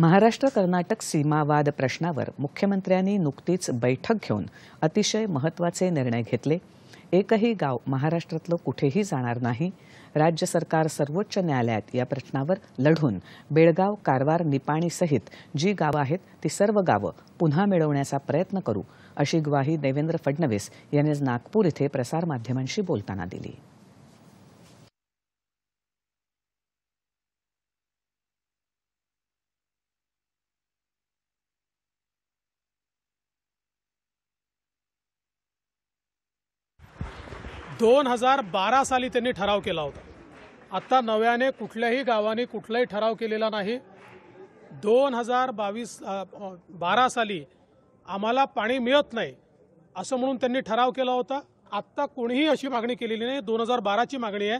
महाराष्ट्र कर्नाटक सीमावाद प्रश्नावर मुख्यमंत्र्यांनी नुकतीच बैठक घेऊन अतिशय महत्त्वाचे निर्णय घेतले एकही गाव महाराष्ट्रातलं कुठेही जाणार नाही राज्य सरकार सर्वोच्च न्यायालयात या प्रश्नावर लढून बेळगाव कारवार निपाणीसहित जी गावं आहेत ती सर्व गावं पुन्हा मिळवण्याचा प्रयत्न करू अशी ग्वाही देवेंद्र फडणवीस यांनी नागपूर इथे प्रसारमाध्यमांशी बोलताना दिली दोन हजार बारा साली त्यांनी ठराव केला होता आत्ता नव्याने कुठल्याही गावाने कुठलाही ठराव केलेला नाही दोन हजार बावीस बारा साली आम्हाला पाणी मिळत नाही असं म्हणून त्यांनी ठराव केला होता आत्ता कोणीही अशी मागणी केलेली नाही दोन हजार बाराची मागणी आहे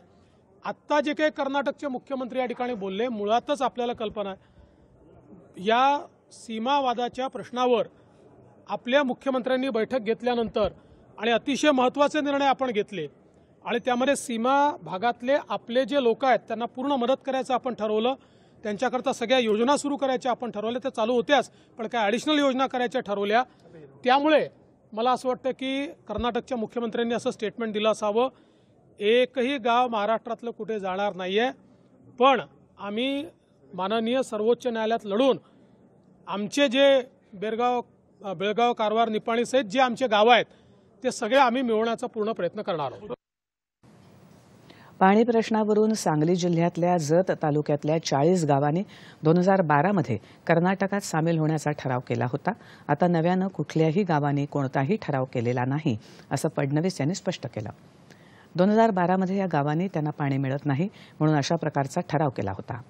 आत्ता जे काही कर्नाटकचे मुख्यमंत्री या ठिकाणी बोलले मुळातच आपल्याला कल्पना आहे या सीमावादाच्या प्रश्नावर आपल्या मुख्यमंत्र्यांनी बैठक घेतल्यानंतर आणि अतिशय महत्त्वाचे निर्णय आपण घेतले आणि त्यामध्ये सीमा भागातले आपले जे लोक आहेत त्यांना पूर्ण मदत करायचं आपण ठरवलं त्यांच्याकरता सगळ्या योजना सुरू करायच्या आपण ठरवल्या त्या चालू होत्याच पण काय ॲडिशनल योजना करायच्या ठरवल्या त्यामुळे मला असं वाटतं की कर्नाटकच्या मुख्यमंत्र्यांनी असं स्टेटमेंट दिलं असावं एकही गाव महाराष्ट्रातलं कुठे जाणार नाही आहे पण आम्ही माननीय सर्वोच्च न्यायालयात लढून आमचे जे बेळगाव बेळगाव कारवार निपाणीसहित जे आमचे गावं आहेत ते सगळे आम्ही मिळवण्याचा पूर्ण प्रयत्न करणार आहोत पाणी प्रश्नावरून सांगली जिल्ह्यातल्या जत तालुक्यातल्या चाळीस गावांनी दोन हजार बारामध्ये कर्नाटकात सामील होण्याचा ठराव केला होता आता नव्यानं कुठल्याही गावांनी कोणताही ठराव केलेला नाही असं फडणवीस यांनी स्पष्ट केलं दोन हजार बारामध्ये या गावांनी त्यांना पाणी मिळत नाही म्हणून अशा प्रकारचा ठराव केला होता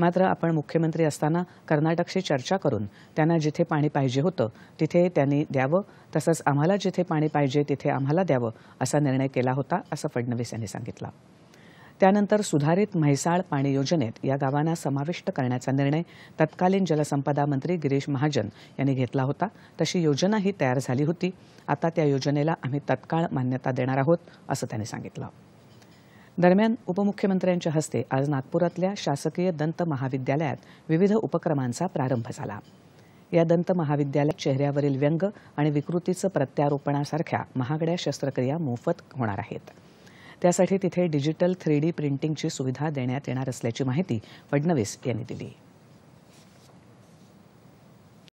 मात्र आपण मुख्यमंत्री असताना कर्नाटकशी चर्चा करून त्यांना जिथे पाणी पाहिजे होतं तिथे त्यांनी द्यावं तसंच आम्हाला जिथे पाणी पाहिजे तिथे आम्हाला द्यावं असा निर्णय केला होता असं फडणवीस यांनी सांगितलं त्यानंतर सुधारित म्हैसाळ पाणी योजनेत या गावांना समाविष्ट करण्याचा निर्णय तत्कालीन जलसंपदा मंत्री गिरीश महाजन यांनी घेतला होता तशी योजनाही तयार झाली होती आता त्या योजनेला आम्ही तत्काळ मान्यता देणार आहोत असं त्यांनी सांगितलं दरम्यान उपमुख्यमंत्र्यांच्या हस्ते आज नागपुरातल्या शासकीय दंत महाविद्यालयात विविध उपक्रमांचा प्रारंभ झाला या दंत महाविद्यालयात चेहऱ्यावरील व्यंग आणि विकृतीचं प्रत्यारोपणासारख्या महागड्या शस्त्रक्रिया मोफत होणार आहेत त्यासाठी तिथे डिजिटल थ्री डी प्रिंटिंगची सुविधा देण्यात येणार असल्याची माहिती फडणवीस यांनी दिली